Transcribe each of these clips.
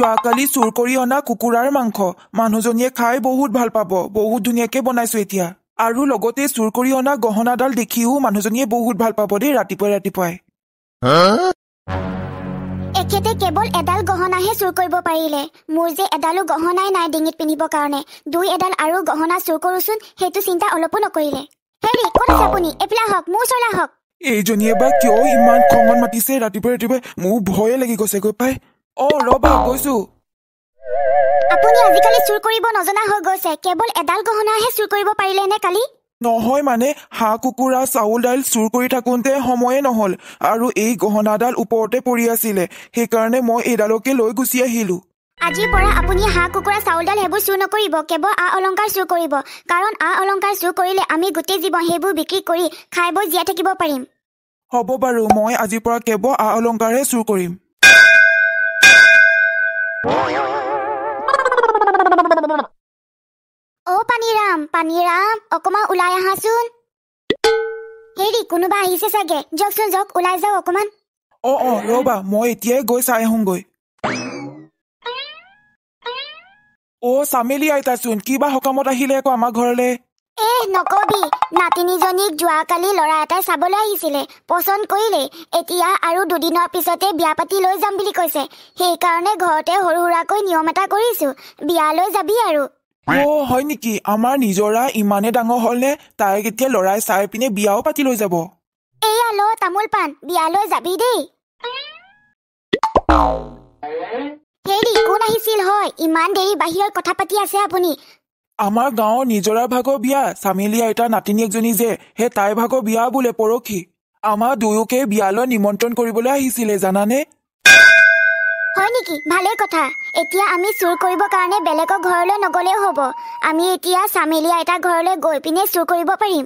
যোৱাকালি চুৰ কৰি অনা কুকুৰাৰ মাংস মানুহজনীয়ে খাই বহুত ভাল পাব বহুত ধুনীয়াকৈ বনাইছো এতিয়া আৰু লগতে চুৰ কৰি অনা গহনাডাল দেখিও মানুহজনীয়ে বহুত ভাল পাব দেই ৰাতিপুৱাই ৰাতিপুৱাই তেখেতে কেৱল এডাল গহনাহে চুৰ কৰিব পাৰিলে মোৰ যে এডালো গহনাই নাই ডিঙিত পিন্ধিব কাৰণে দুই এডাল আৰু গহনা চুৰ কৰোচোন সেইটো চিন্তা অলপো নকৰিলে এইজনীয়ে বা কিয় ইমান খঙত মাতিছে ৰাতিপুৱাই ৰাতিপুৱাই মোৰ ভয়ে লাগি গৈছে গৈ পাই অ ৰবা গৈছো আপুনি আজিকালি চুৰ কৰিব নজনা হৈ গৈছে কেৱল এডাল গহনাহে চুৰ কৰিব পাৰিলে নে কালি নহয় মানে হাঁহ কুকুৰা চাউল দাইল চুৰ কৰি থাকোঁতে সময়ে নহ'ল আৰু এই গহনাডাল ওপৰতে পৰি আছিলে সেইকাৰণে মই এইডালকে লৈ গুচি আহিলো আজিৰ পৰা আপুনি হাঁহ কুকুৰা চাউল দাইল সেইবোৰ চুৰ নকৰিব কেৱল আ অলংকাৰ চুৰ কৰিব কাৰণ আ অলংকাৰ চুৰ কৰিলে আমি গোটেই জীৱন সেইবোৰ বিক্ৰী কৰি খাই বৈ জীয়াই থাকিব পাৰিম হ'ব বাৰু মই আজিৰ পৰা কেৱল আ অলংকাৰহে চুৰ কৰিম পানীৰাম পানীৰাম অকণমান ওলাই আহাচোন হেৰি কোনোবা আহিছে চাগে যাওকচোন যাওক ওলাই যাওঁ অকণমান অ অ ৰবা মই এতিয়াই গৈ চাই আহোগৈ অ চামেলি আইতাচোন কিবা সকামত আহিলে আকৌ আমাৰ ঘৰলে এহ নকবি নাতিনীজনীক যোৱাকালি ল'ৰা এটাই চাবলৈ আহিছিলে পচন্দ কৰিলে এতিয়া আৰু দুদিনৰ পিছতে বিয়া পাতি লৈ যাম বুলি কৈছে সেইকাৰণে ঘৰতে সৰু সুৰাকৈ নিয়ম এটা কৰিছো বিয়ালৈ যাবি আৰু অ হয় নেকি আমাৰ নিজৰা ইমানে ডাঙৰ হল নে তাই এতিয়া লৰাই চাই পিনে বিয়াও পাতি লৈ যাব এয়া ল তামোল পাণ বিয়ালৈ যাবি দেই হেৰি কোন আহিছিল হয় ইমান দেৰি বাহিৰৰ কথা পাতি আছে আপুনি আমাৰ গাঁৱৰ নিজৰাৰ ভাগৰ বিয়া চামিলি আইতা নাতিনী এজনী যে সেই তাইৰ ভাগৰ বিয়া বোলে পৰখি আমাৰ দুয়োকে বিয়ালৈ নিমন্ত্ৰণ কৰিবলৈ আহিছিলে জানানে হয় নেকি ভালেই কথা এতিয়া আমি চুৰ কৰিবৰ কাৰণে বেলেগৰ ঘৰলৈ নগ'লেও হ'ব আমি এতিয়া চামেলিয়া এটা ঘৰলৈ গৈ পিনে চুৰ কৰিব পাৰিম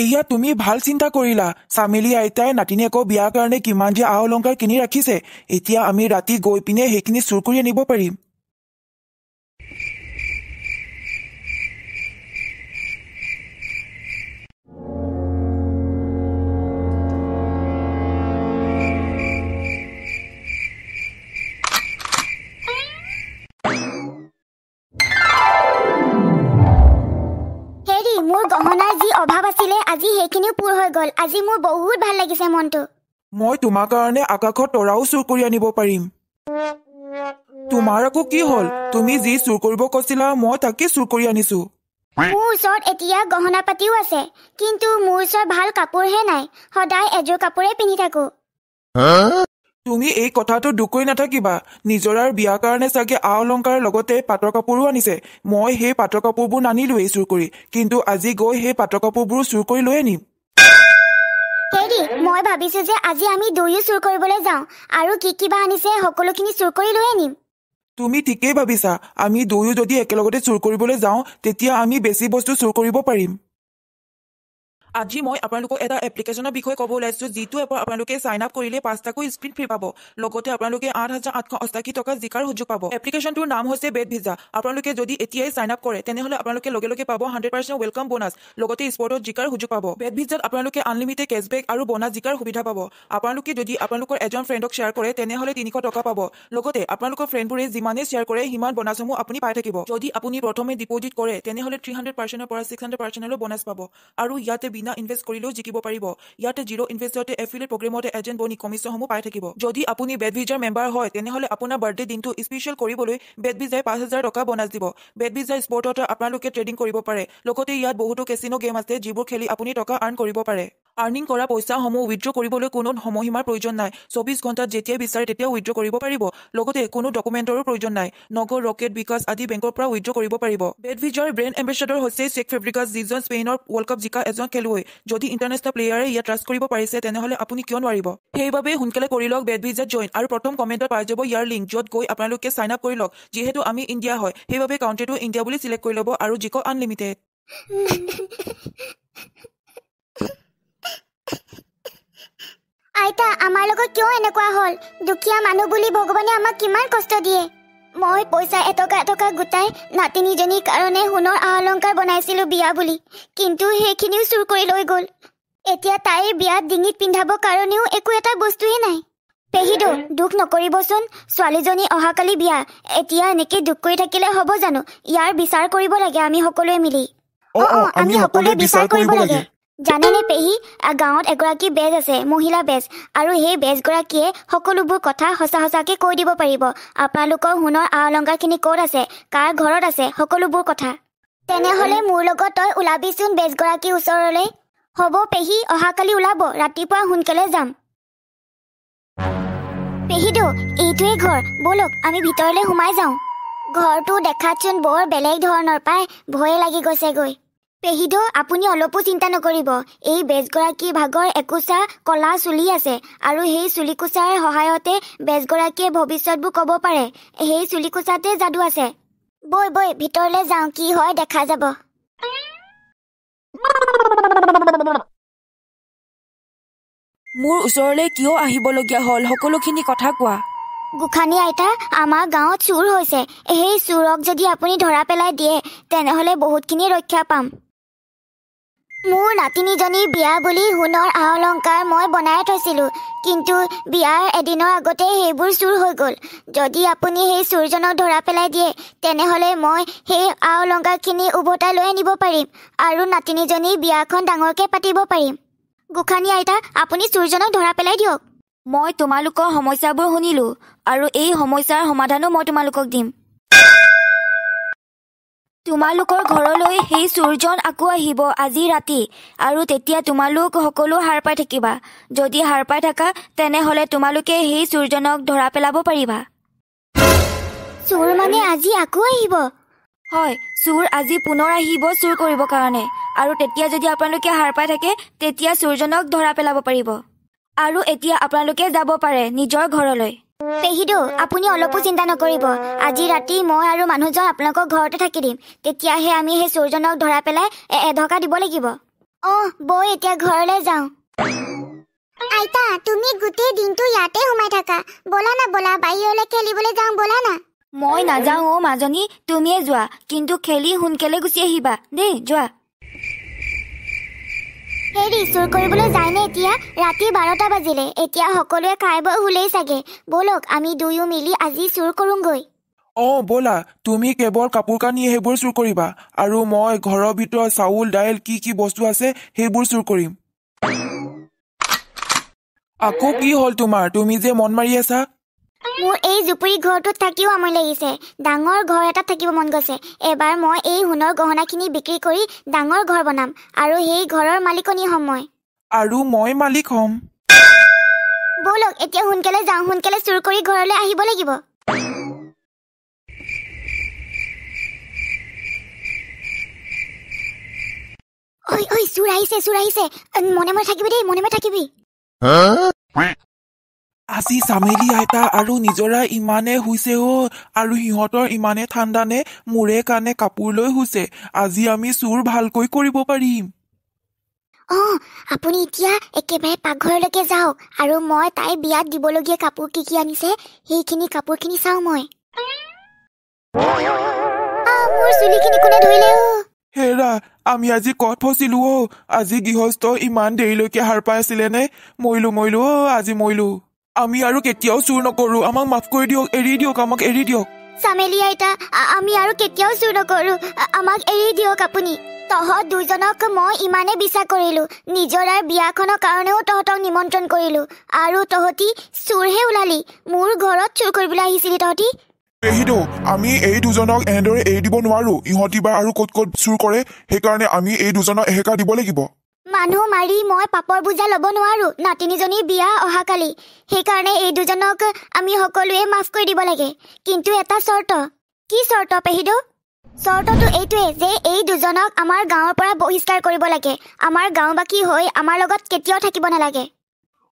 এইয়া তুমি ভাল চিন্তা কৰিলা চামেলি আইতাই নাতিনীয়েকৰ বিয়াৰ কাৰণে কিমান যে আ অলংকাৰ কিনি ৰাখিছে এতিয়া আমি ৰাতি গৈ পিনে সেইখিনি চুৰ কৰি আনিব পাৰিম গহনাৰ যি অভাৱ আছিলে আজি সেইখিনিও পূৰ হৈ গল আজি মোৰ বহুত ভাল লাগিছে মনটো মই তোমাৰ কাৰণে আকাশত তৰাও চুৰ কৰি আনিব পাৰিম তোমাৰ আকৌ কি হল তুমি যি চুৰ কৰিব কৈছিলা মই তাকে চুৰ কৰি আনিছো মোৰ ওচৰত এতিয়া গহনা পাতিও আছে কিন্তু মোৰ ওচৰত ভাল কাপোৰহে নাই সদায় এযোৰ কাপোৰে পিন্ধি থাকো তুমি এই কথাটো দুকৈ নাথাকিবা নিজৰাৰ বিয়াৰ কাৰণে চাগে আ অলংকাৰৰ লগতে পাটৰ কাপোৰো আনিছে মই সেই পাটৰ কাপোৰবোৰ নানিলো চুৰ কৰি কিন্তু আজি গৈ সেই পাটৰ কাপোৰবোৰো চুৰ কৰি লৈ আনিম মই ভাবিছো যে আজি আমি দুয়ো চুৰ কৰিবলৈ যাওঁ আৰু কি কিবা আনিছে সকলোখিনি চুৰ কৰি লৈ আনিম তুমি ঠিকেই ভাবিছা আমি দুয়ো যদি একেলগতে চুৰ কৰিবলৈ যাওঁ তেতিয়া আমি বেছি বস্তু চুৰ কৰিব পাৰিম আজি মই আপোনালোকক এটা এপ্লিকেশ্যনৰ বিষয়ে ক'ব ওলাইছোঁ যিটো এপৰ আপোনালোকে চাইন আপ কৰিলে পাঁচটাকৈ স্ক্ৰীণ ফ্ৰী পাব লগতে আপোনালোকে আঠ হাজাৰ আঠশ অষ্টাশী টকা জিকাৰ সুযোগ পাব এপ্লিকেশ্যনটোৰ নাম হৈছে বেড ভিজা আপোনালোকে যদি এতিয়াই চাইন আপ কৰে তেনেহ'লে আপোনালোকে লগে লগে পাব হাণ্ড্ৰেড পাৰ্চেণ্ট ৱেলকাম বনাছ লগতে স্পৰ্টত জিকাৰ সুযোগ পাব বেড ভিজাত আপোনালোকে আনলিমিটেড কেচবেক আৰু বনাছ জিকাৰ সুবিধা পাব আপোনালোকে যদি আপোনালোকৰ এজন ফ্ৰেণ্ডক শ্বেয়াৰ কৰে তেনেহ'লে তিনিশ টকা পাব লগতে আপোনালোকৰ ফ্ৰেণ্ডবোৰে যিমানে শ্বেয়াৰ কৰে সিমান বনাছসমূহ আপুনি পাই থাকিব যদি আপুনি প্ৰথমে ডিপজিট কৰে তেনেহ'লে থ্ৰী হাণ্ড্ৰেড পাৰ্চেণ্টৰ পৰা ছিক্স হাণ্ড্ৰেড পাৰ্চেণ্টলৈ বনাছ পাব আৰু ইয়াতে বিনা ইনভেষ্ট কৰিলেও জিকিব পাৰিব ইয়াতে জিৰ' ইনভেষ্টতে এফিলেট প্ৰগ্ৰেমতে এজেণ্ট বনি কমিশ্যনসমূহ পাই থাকিব যদি আপুনি বেডভিজাৰ মেম্বাৰ হয় তেনেহ'লে আপোনাৰ বাৰ্থডে দিনটো স্পেচিয়েল কৰিবলৈ বেডভিজাই পাঁচ হাজাৰ টকা বনাছ দিব বেডভিজাৰ স্পৰ্টতে আপোনালোকে ট্ৰেডিং কৰিব পাৰে লগতে ইয়াত বহুতো কেচিনো গেম আছে যিবোৰ খেলি আপুনি টকা আৰ্ণ কৰিব পাৰে আৰ্নিং কৰা পইচাসমূহ উইথড্ৰ কৰিবলৈ কোনো সময়সীমাৰ প্ৰয়োজন নাই চৌবিছ ঘণ্টাত যেতিয়াই বিচাৰে তেতিয়াও উইথড্ৰ কৰিব পাৰিব লগতে কোনো ডকুমেণ্টৰো প্ৰয়োজন নাই নগৰ ৰকেট বিকাশ আদি বেংকৰ পৰা উইথড্ৰ কৰিব পাৰিব বেডভিজৰ ব্ৰেণ্ড এম্বেচাডৰ হৈছে চেক ফেব্ৰিকাছ যিজন স্পেইনৰ ৱৰ্ল্ড কাপ জিকা এজন খেলুৱৈ নহয়গৈ যদি ইণ্টাৰনেশ্যনেল প্লেয়াৰে ইয়াত ট্ৰাষ্ট কৰিব পাৰিছে তেনেহ'লে আপুনি কিয় নোৱাৰিব সেইবাবেই সোনকালে কৰি লওক বেড ভিজাত জইন আৰু প্ৰথম কমেণ্টত পাই যাব ইয়াৰ লিংক য'ত গৈ আপোনালোকে চাইন আপ কৰি লওক যিহেতু আমি ইণ্ডিয়া হয় সেইবাবে কাউণ্টেটো ইণ্ডিয়া বুলি ছিলেক্ট কৰি ল'ব আৰু জিকক আনলিমিটেড আইতা আমাৰ লগত কিয় এনেকুৱা হ'ল দুখীয়া মানুহ বুলি ভগৱানে আমাক কিমান কষ্ট দিয়ে মই পইচা এটকা এটকা গোটাই নাতিনীজনীৰ কাৰণে সোণৰ আ অলংকাৰ বনাইছিলোঁ বিয়া বুলি কিন্তু সেইখিনিও চুৰ কৰি লৈ গ'ল এতিয়া তাইৰ বিয়াত ডিঙিত পিন্ধাব কাৰণেও একো এটা বস্তুৱেই নাই পেহীদেউ দুখ নকৰিবচোন ছোৱালীজনী অহাকালি বিয়া এতিয়া এনেকে দুখ কৰি থাকিলে হ'ব জানো ইয়াৰ বিচাৰ কৰিব লাগে আমি সকলোৱে মিলি অঁ অঁ আমি সকলোৱে বিচাৰ কৰিব লাগে জানেনে পেহী গাঁৱত এগৰাকী বেজ আছে মহিলা বেজ আৰু সেই বেজগৰাকীয়ে সকলোবোৰ কথা সঁচা সঁচাকৈ কৈ দিব পাৰিব আপোনালোকৰ সোণৰ আ অলংকাৰখিনি ক'ত আছে কাৰ ঘৰত আছে সকলোবোৰ কথা তেনেহ'লে মোৰ লগত তই ওলাবিচোন বেজগৰাকীৰ ওচৰলৈ হ'ব পেহী অহাকালি ওলাব ৰাতিপুৱা সোনকালে যাম পেহীদেউ এইটোৱে ঘৰ ব'লক আমি ভিতৰলৈ সোমাই যাওঁ ঘৰটো দেখাতচোন বৰ বেলেগ ধৰণৰ পাই ভয়ে লাগি গৈছেগৈ পেহীদেউ আপুনি অলপো চিন্তা নকৰিব এই বেজগৰাকীৰ ভাগৰ একোচা কলা চুলি আছে আৰু সেই চুলিকোচাৰ সহায়তে বেজগৰাকীয়ে ভৱিষ্যতবোৰ ক'ব পাৰে সেই চুলিকোচাতে যাদু আছে বৈ বৈ ভিতৰলৈ যাওঁ কি হয় দেখা যাব মোৰ ওচৰলৈ কিয় আহিবলগীয়া হ'ল সকলোখিনি কথা কোৱা গোখানী আইতা আমাৰ গাঁৱত চুৰ হৈছে সেই চুৰক যদি আপুনি ধৰা পেলাই দিয়ে তেনেহ'লে বহুতখিনি ৰক্ষা পাম মোৰ নাতিনীজনী বিয়া বুলি সোণৰ আ অলংকাৰ মই বনাই থৈছিলোঁ কিন্তু বিয়াৰ এদিনৰ আগতে সেইবোৰ চুৰ হৈ গ'ল যদি আপুনি সেই চুৰজনক ধৰা পেলাই দিয়ে তেনেহ'লে মই সেই আ অলংকাৰখিনি উভতাই লৈ আনিব পাৰিম আৰু নাতিনীজনী বিয়াখন ডাঙৰকৈ পাতিব পাৰিম গোসানী আইতা আপুনি চুৰজনক ধৰা পেলাই দিয়ক মই তোমালোকৰ সমস্যাবোৰ শুনিলোঁ আৰু এই সমস্যাৰ সমাধানো মই তোমালোকক দিম তোমালোকৰ ঘৰলৈ সেই চুৰজন আকৌ আহিব আজি ৰাতি আৰু তেতিয়া তোমালোক সকলো সাৰ পাই থাকিবা যদি সাৰ পাই থাকা তেনেহ'লে তোমালোকে সেই চোৰজনক ধৰা পেলাব পাৰিবা চোৰ মানে আজি আকৌ আহিব হয় চোৰ আজি পুনৰ আহিব চুৰ কৰিবৰ কাৰণে আৰু তেতিয়া যদি আপোনালোকে সাৰ পাই থাকে তেতিয়া চোৰজনক ধৰা পেলাব পাৰিব আৰু এতিয়া আপোনালোকে যাব পাৰে নিজৰ ঘৰলৈ পেহিদো আপুনি অলপো চিন্তা নকৰিব আজি ৰাতি মই আৰু মানুহজন আপোনালোকৰ ঘৰতে থাকি দিম তেতিয়াহে আমি সেই চোৰজনক ধৰা পেলাই এঢকা দিব লাগিব অঁ বৌ এতিয়া ঘৰলৈ যাওঁ আইতা তুমি গোটেই দিনটো ইয়াতে সোমাই থাকা বলা না বলা বাহিৰলৈ খেলিবলৈ যাওঁ বলা না মই নাযাওঁ অ মাজনী তুমিয়ে যোৱা কিন্তু খেলি সোনকালে গুচি আহিবা দেই যোৱা হেৰি চুৰ কৰিবলৈ যায়নে এতিয়া ৰাতি বাৰটা বাজিলে এতিয়া সকলোৱে খাই বৈ শুলেই চাগে বলক আমি দুয়ো মিলি আজি চুৰ কৰোঁগৈ অঁ ব'লা তুমি কেৱল কাপোৰ কানি সেইবোৰ চুৰ কৰিবা আৰু মই ঘৰৰ ভিতৰত চাউল দাইল কি কি বস্তু আছে সেইবোৰ চুৰ কৰিম আকৌ কি হ'ল তোমাৰ তুমি যে মন মাৰি আছা মোৰ এই জুপুৰি ঘৰটোত থাকিও আমনি লাগিছে ডাঙৰ ঘৰ এটাত থাকিব মন গৈছে এবাৰ মই এই সোণৰ গহনাখিনি বিক্ৰী কৰি ডাঙৰ ঘৰ বনাম আৰু সেই ঘৰৰ মালিকনি হ'ম মই আৰু মই মালিক হ'ম বলক এতিয়া সোনকালে যাওঁ সোনকালে চুৰ কৰি ঘৰলৈ আহিব লাগিব ঐ ঐ চুৰ আহিছে চুৰ আহিছে মনে মনে থাকিবি দেই মনে মনে থাকিবি আজি চামেলি আইতা আৰু নিজৰা ইমানে হৈছে অ' আৰু সিহঁতৰ ইমানে ঠাণ্ডা নে মোৰে কাৰণে কাপোৰ লৈ হৈছে আজি আমি চোৰ ভালকৈ কৰিব পাৰিম অঁ আপুনি এতিয়া একেবাৰে পাকঘৰলৈকে যাওক আৰু মই তাই বিয়াত দিবলগীয়া কাপোৰ কি কি আনিছে সেইখিনি কাপোৰখিনি চাওঁ মই হেৰা আমি আজি কত ফচিলো অ আজি গৃহস্থ ইমান দেৰিলৈকে সাৰ পাই আছিলে নে মৰিলো মৰিলো অ আজি মৰিলো আমি আৰু কেতিয়াও চুৰ নকৰো আমাক মাফ কৰি দিয়ক এৰি দিয়ক আমাক এৰি দিয়ক চামেলি আইতা আমি আৰু কেতিয়াও চুৰ নকৰো আমাক এৰি দিয়ক আপুনি তহঁত দুজনক মই ইমানে বিচাৰ কৰিলো নিজৰাৰ বিয়াখনৰ কাৰণেও তহঁতক নিমন্ত্ৰণ কৰিলো আৰু তহঁতি চুৰহে ওলালি মোৰ ঘৰত চুৰ কৰিবলৈ আহিছিলি তহঁতি আমি এই দুজনক এনেদৰে এৰি দিব নোৱাৰো ইহঁতি বা আৰু ক'ত ক'ত চুৰ কৰে সেইকাৰণে আমি এই দুজনক এহেকাৰ দিব লাগিব মানুহ মাৰি মই পাপৰ বুজা ল'ব নোৱাৰো নাতিনীজনী বিয়া অহাকালি সেইকাৰণে এই দুজনক আমি সকলোৱে মাফ কৰি দিব লাগে কিন্তু এটা চৰ্ত কি চৰ্ত পেহিদো চৰ্তটো এইটোৱে যে এই দুজনক আমাৰ গাঁৱৰ পৰা বহিষ্কাৰ কৰিব লাগে আমাৰ গাঁওবাসী হৈ আমাৰ লগত কেতিয়াও থাকিব নালাগে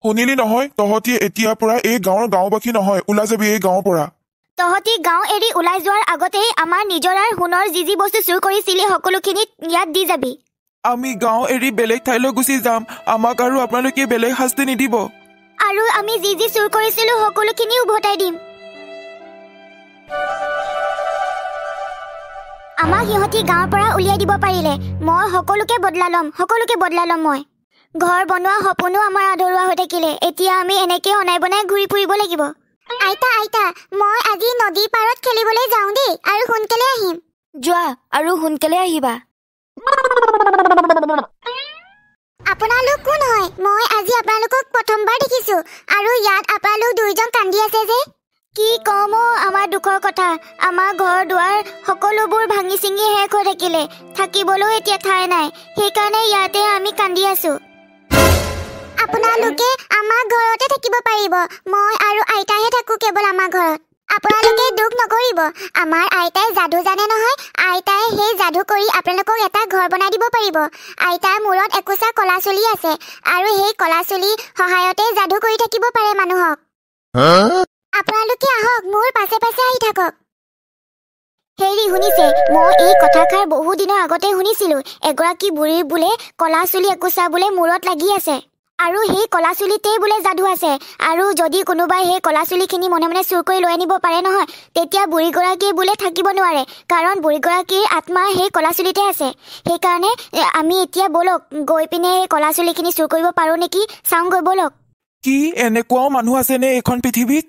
শুনিলি নহয় তহঁতি এতিয়াৰ পৰা এই গাঁৱৰ গাঁওবাসী নহয় ওলাই যাবি এই গাঁৱৰ পৰা তহঁতি গাঁও এৰি ওলাই যোৱাৰ আগতেই আমাৰ নিজৰাৰ সোণৰ যি যি বস্তু চুৰ কৰিছিলি সকলোখিনি ইয়াত দি যাবি আমি গাঁও এৰি বেলেগ ঠাইলৈ গুচি যাম আমাক আৰু আপোনালোকে বেলেগ শাস্তি নিদিব আৰু আমি যি যি চুৰ কৰিছিলো সকলোখিনি উভতাই দিম আমাক সিহঁতি গাঁৱৰ পৰা উলিয়াই দিব পাৰিলে মই সকলোকে বদলা ল'ম সকলোকে বদলা ল'ম মই ঘৰ বনোৱা সপোনো আমাৰ আদৰুৱা হৈ থাকিলে এতিয়া আমি এনেকে অনাই বনাই ঘূৰি ফুৰিব লাগিব আইতা আইতা মই আজি নদী পাৰত খেলিবলৈ যাওঁ দেই আৰু সোনকালে আহিম যোৱা আৰু সোনকালে আহিবা আপোনালোক কোন হয় মই আজি আপোনালোকক প্ৰথমবাৰ দেখিছো আৰু ইয়াত আপোনালোক দুয়োজন কান্দি আছে যে কি কম অ আমাৰ দুখৰ কথা আমাৰ ঘৰ দুৱাৰ সকলোবোৰ ভাঙি ছিঙি শেষ হৈ থাকিলে থাকিবলৈও এতিয়া ঠাই নাই সেইকাৰণে ইয়াতে আমি কান্দি আছো আপোনালোকে আমাৰ ঘৰতে থাকিব পাৰিব মই আৰু আইতাহে থাকো কেৱল আমাৰ ঘৰত আপোনালোকে দুখ নকৰিব আমাৰ আইতাই যাদু জানে নহয় আইতাই সেই যাদু কৰি আপোনালোকক এটা ঘৰ বনাই দিব পাৰিব আইতাৰ মূৰত একোচা কলা চুলি আছে আৰু সেই কলা চুলি সহায়তে যাদু কৰি থাকিব পাৰে মানুহক আপোনালোকে আহক মোৰ পাছে পাছে আহি থাকক হেৰি শুনিছে মই এই কথাষাৰ বহু দিনৰ আগতে শুনিছিলো এগৰাকী বুঢ়ীৰ বোলে কলা চুলি একোচা বোলে মূৰত লাগি আছে আৰু সেই কলা চুলিতেই বোলে যাদু আছে আৰু যদি কোনোবাই সেই কলা চুলিখিনি মনে মনে চুৰ কৰি লৈ আনিব পাৰে নহয় তেতিয়া বুঢ়ীগৰাকী বোলে থাকিব নোৱাৰে কাৰণ বুঢ়ীগৰাকীৰ আত্মা সেই কলা চুলিতে আছে সেইকাৰণে আমি এতিয়া বলক গৈ পিনে সেই কলা চুলিখিনি চুৰ কৰিব পাৰোঁ নেকি চাওঁগৈ বলক কি এনেকুৱাও মানুহ আছেনে এইখন পৃথিৱীত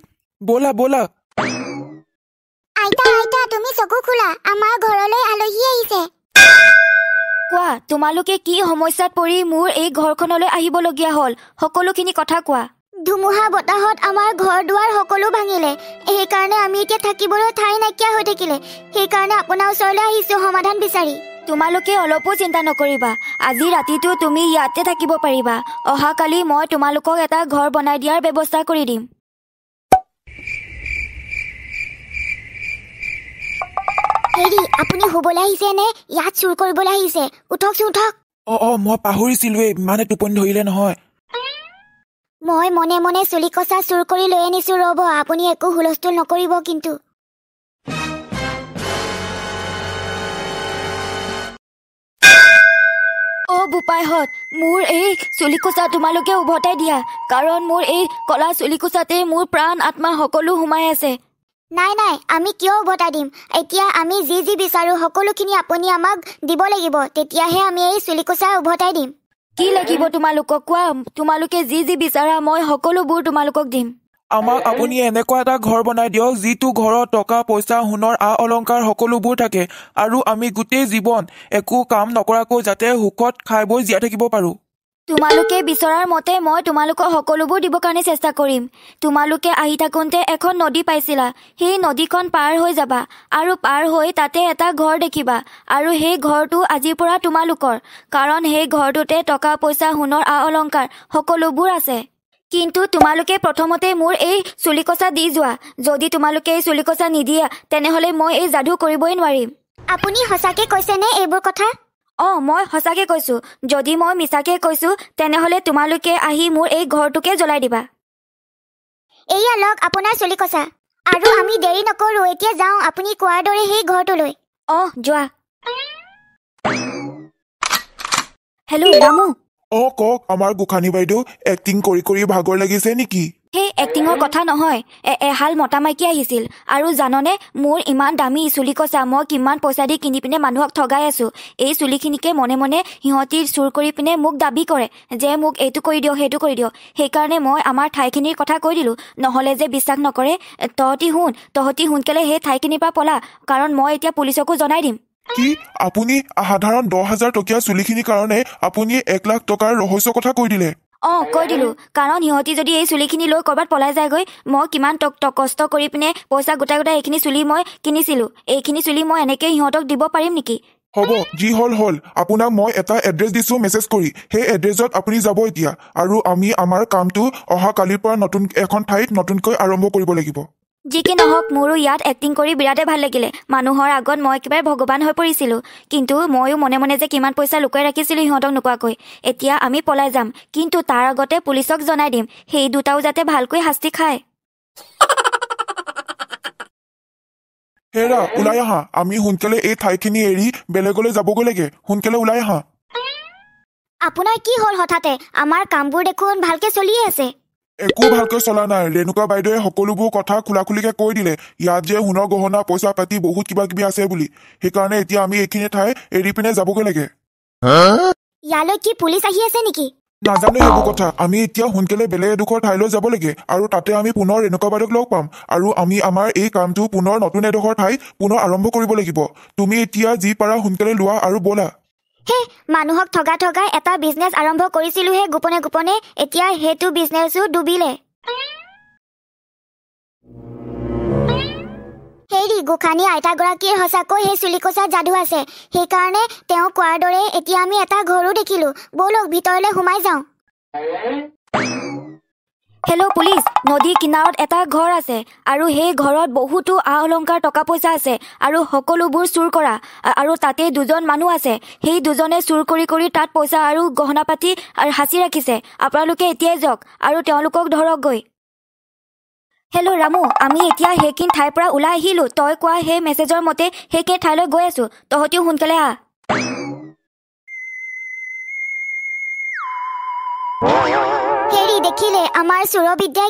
বলা বলা আইতা আইতা তুমি চকু খোলা আমাৰ ঘৰলৈ আলহী আহিছে কোৱা তোমালোকে কি সমস্যাত পৰি মোৰ এই ঘৰখনলৈ আহিবলগীয়া হ'ল সকলোখিনি কথা কোৱা ধুমুহা বতাহত আমাৰ ঘৰ দুৱাৰ সকলো ভাঙিলে সেইকাৰণে আমি এতিয়া থাকিবলৈ ঠাই নাইকিয়া হৈ থাকিলে সেইকাৰণে আপোনাৰ ওচৰলৈ আহিছো সমাধান বিচাৰি তোমালোকে অলপো চিন্তা নকৰিবা আজি ৰাতিটো তুমি ইয়াতে থাকিব পাৰিবা অহাকালি মই তোমালোকক এটা ঘৰ বনাই দিয়াৰ ব্যৱস্থা কৰি দিম আপুনি শুবলৈ আহিছে নে ইয়াত চুৰ কৰিবলৈ আহিছে উঠকচোন উঠক অ অ মই পাহৰিছিলোৱেই ইমানে টোপনি ধৰিলে নহয় মই মনে মনে চুলি কচা চুৰ কৰি লৈ আনিছো ৰব আপুনি একো হুলস্থুল নকৰিব কিন্তু অ বোপাইহঁত মোৰ এই চুলি কোচা তোমালোকে উভতাই দিয়া কাৰণ মোৰ এই কলা চুলি কোচাতেই মোৰ প্ৰাণ আত্মা সকলো সোমাই আছে নাই নাই আমি কিয় উভতা দিম এতিয়া আমি যি যি বিচাৰো সকলোখিনি আপুনি আমাক দিব লাগিব তেতিয়াহে আমি এই চুলিকোচাই উভতাই দিম কি লাগিব তোমালোকক কোৱা তোমালোকে যি যি বিচাৰা মই সকলোবোৰ তোমালোকক দিম আমাক আপুনি এনেকুৱা এটা ঘৰ বনাই দিয়ক যিটো ঘৰত টকা পইচা সোণৰ আ অলংকাৰ সকলোবোৰ থাকে আৰু আমি গোটেই জীৱন একো কাম নকৰাকৈ যাতে সুখত খাই বৈ জীয়াই থাকিব পাৰোঁ তোমালোকে বিচৰাৰ মতে মই তোমালোকক সকলোবোৰ দিব কাৰণে চেষ্টা কৰিম তোমালোকে আহি থাকোঁতে এখন নদী পাইছিলা সেই নদীখন পাৰ হৈ যাবা আৰু পাৰ হৈ তাতে এটা ঘৰ দেখিবা আৰু সেই ঘৰটো আজিৰ পৰা তোমালোকৰ কাৰণ সেই ঘৰটোতে টকা পইচা সোণৰ আ অলংকাৰ সকলোবোৰ আছে কিন্তু তোমালোকে প্ৰথমতে মোৰ এই চুলি চুলিকচা দি যোৱা যদি তোমালোকে এই চুলি চুলিকচা নিদিয়া তেনেহ'লে মই এই যাদু কৰিবই নোৱাৰিম আপুনি সঁচাকৈ কৈছেনে এইবোৰ কথা অঁ মই সঁচাকে কৈছোঁ যদি মই মিছাকে কৈছোঁ তেনেহ'লে তোমালোকে আহি মোৰ এই ঘৰটোকে জ্বলাই দিবা এয়া লওক আপোনাৰ চুলি কচা আৰু আমি দেৰি নকৰোঁ এতিয়া যাওঁ আপুনি কোৱাৰ দৰে সেই ঘৰটোলৈ অহ যোৱা হেল্ল' ৰামু অঁ কওক আমাৰ গোসানী বাইদেউ এক্টিং কৰি কৰি ভাগৰ লাগিছে নেকি সেই এক্টিঙৰ কথা নহয় এহাল মতা মাইকী আহিছিল আৰু জাননে মোৰ ইমান দামী চুলি কচা মই কিমান পইচা দি কিনি পিনে মানুহক ঠগাই আছো এই চুলিখিনিকে মনে মনে সিহঁতি চুৰ কৰি পিনে মোক দাবী কৰে যে মোক এইটো কৰি দিয়ক সেইটো কৰি দিয়ক সেইকাৰণে মই আমাৰ ঠাইখিনিৰ কথা কৈ দিলোঁ নহ'লে যে বিশ্বাস নকৰে তহঁতি শুন তহঁতি সোনকালে সেই ঠাইখিনিৰ পৰা পলা কাৰণ মই এতিয়া পুলিচকো জনাই দিম কি আপুনি সাধাৰণ দহ হাজাৰ টকীয়া চুলিখিনিৰ কাৰণে আপুনি এক লাখ টকাৰ ৰহস্য কথা কৈ দিলে অঁ কৈ দিলোঁ কাৰণ সিহঁতি যদি এই চুলিখিনি লৈ ক'ৰবাত পলাই যায়গৈ মই কিমান কষ্ট কৰি পিনে পইচা গোটাই গোটাই এইখিনি চুলি মই কিনিছিলোঁ এইখিনি চুলি মই এনেকৈ সিহঁতক দিব পাৰিম নেকি হ'ব যি হ'ল হ'ল আপোনাক মই এটা এড্ৰেছ দিছোঁ মেছেজ কৰি সেই এড্ৰেছত আপুনি যাব এতিয়া আৰু আমি আমাৰ কামটো অহাকালিৰ পৰা নতুন এখন ঠাইত নতুনকৈ আৰম্ভ কৰিব লাগিব যি কি নহওক মোৰো ইয়াত এক্টিং কৰি বিৰাটে ভাল লাগিলে মানুহৰ আগত মই একেবাৰে ভগৱান হৈ পৰিছিলোঁ কিন্তু ময়ো মনে মনে যে কিমান পইচা লুকুৱাই ৰাখিছিলোঁ সিহঁতক নোকোৱাকৈ এতিয়া আমি পলাই যাম কিন্তু তাৰ আগতে পুলিচক জনাই দিম সেই দুটাও যাতে ভালকৈ শাস্তি খায় হেৰা ওলাই আহা আমি সোনকালে এই ঠাইখিনি এৰি বেলেগলৈ যাবগৈ লাগে সোনকালে ওলাই আহা আপোনাৰ কি হ'ল হঠাতে আমাৰ কামবোৰ দেখোন ভালকৈ চলিয়ে আছে একো ভালকৈ চলা নাই ৰেণুকা বাইদেউয়ে সকলোবোৰ কথা খোলাখুলিকে কৈ দিলে ইয়াত যে সোণৰ গহনা পইচা পাতি বহুত কিবা কিবি আছে বুলি সেইকাৰণে এতিয়া আমি এইখিনি ঠাই এৰি পিনে যাবগৈ লাগে ইয়ালৈ কি পুলিচ আহি আছে নেকি নাজানো সেইবোৰ কথা আমি এতিয়া সোনকালে বেলেগ এডোখৰ ঠাইলৈ যাব লাগে আৰু তাতে আমি পুনৰ ৰেণুকা বাইদেউক লগ পাম আৰু আমি আমাৰ এই কামটো পুনৰ নতুন এডোখৰ ঠাই পুনৰ আৰম্ভ কৰিব লাগিব তুমি এতিয়া যি পাৰা সোনকালে লোৱা আৰু ব'লা হে মানুহক ঠগা ঠগাই এটা বিজনেছ আৰম্ভ কৰিছিলোহে গোপনে গোপনে এতিয়া সেইটো বিজনেচো ডুবিলে হেৰি গোসানী আইতাগৰাকীৰ সঁচাকৈ সেই চুলিকোচা যাদু আছে সেইকাৰণে তেওঁ কোৱাৰ দৰে এতিয়া আমি এটা ঘৰো দেখিলোঁ ব'লক ভিতৰলে সোমাই যাওঁ হেল্ল' পুলিচ নদীৰ কিনাৰত এটা ঘৰ আছে আৰু সেই ঘৰত বহুতো আ অলংকাৰ টকা পইচা আছে আৰু সকলোবোৰ চুৰ কৰা আৰু তাতে দুজন মানুহ আছে সেই দুজনে চুৰ কৰি কৰি তাত পইচা আৰু গহনা পাতি সাঁচি ৰাখিছে আপোনালোকে এতিয়াই যাওক আৰু তেওঁলোকক ধৰকগৈ হেল্ল' ৰামু আমি এতিয়া সেইখিনি ঠাইৰ পৰা ওলাই আহিলোঁ তই কোৱা সেই মেছেজৰ মতে সেইখিনি ঠাইলৈ গৈ আছোঁ তহঁতিও সোনকালে আহ হেৰি দেখিলে আমাৰ চোৰ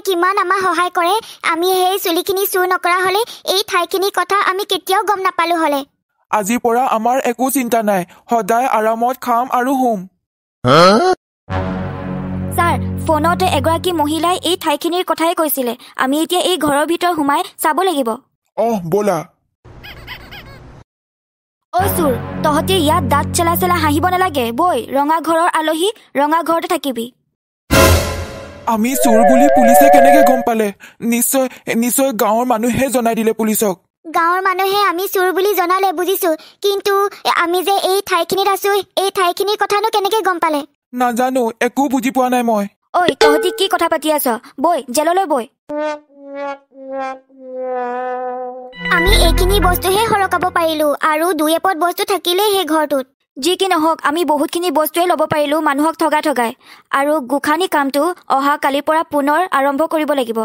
কিমান আমাক সহায় কৰে আমি সেই চুলিখিনি চুৰ নকৰা হলে এই ঠাইখিনিৰ কথা আমি কেতিয়াও গম নাপালো হলে আজিৰ পৰা আমাৰ একো চিন্তা নাই সদায় আৰামত খাম আৰু শুম ছাৰ ফোনতে এগৰাকী মহিলাই এই ঠাইখিনিৰ কথাই কৈছিলে আমি এতিয়া এই ঘৰৰ ভিতৰ সোমাই চাব লাগিব অহ বলা অ' চোৰ তহঁতে ইয়াত দাঁত চেলা চেলা হাঁহিব নালাগে বৈ ৰঙা ঘৰৰ আলহী ৰঙা ঘৰতে থাকিবি আমি চোৰ বুলি পুলিচে কেনেকে গম পালে নিশ্চয় নিশ্চয় গাঁৱৰ মানুহে জনাই দিলে পুলিচক গাঁৱৰ মানুহে আমি চোৰ বুলি জনালে বুজিছো কিন্তু আমি যে এই ঠাইখিনিত আছো এই ঠাইখিনিৰ কথানো কেনেকে গম পালে নাজানো একো বুজি পোৱা নাই মই ঐ তহঁতি কি কথা পাতি আছ বৈ জেললৈ বৈ আমি এইখিনি বস্তুহে সৰকাব পাৰিলো আৰু দুই এপদ বস্তু থাকিলেই সেই ঘৰটোত যি কি নহওক আমি বহুতখিনি বস্তুৱেই ল'ব পাৰিলোঁ মানুহক ঠগা ঠগাই আৰু গোখানি কামটো অহা কালিৰ পৰা পুনৰ আৰম্ভ কৰিব লাগিব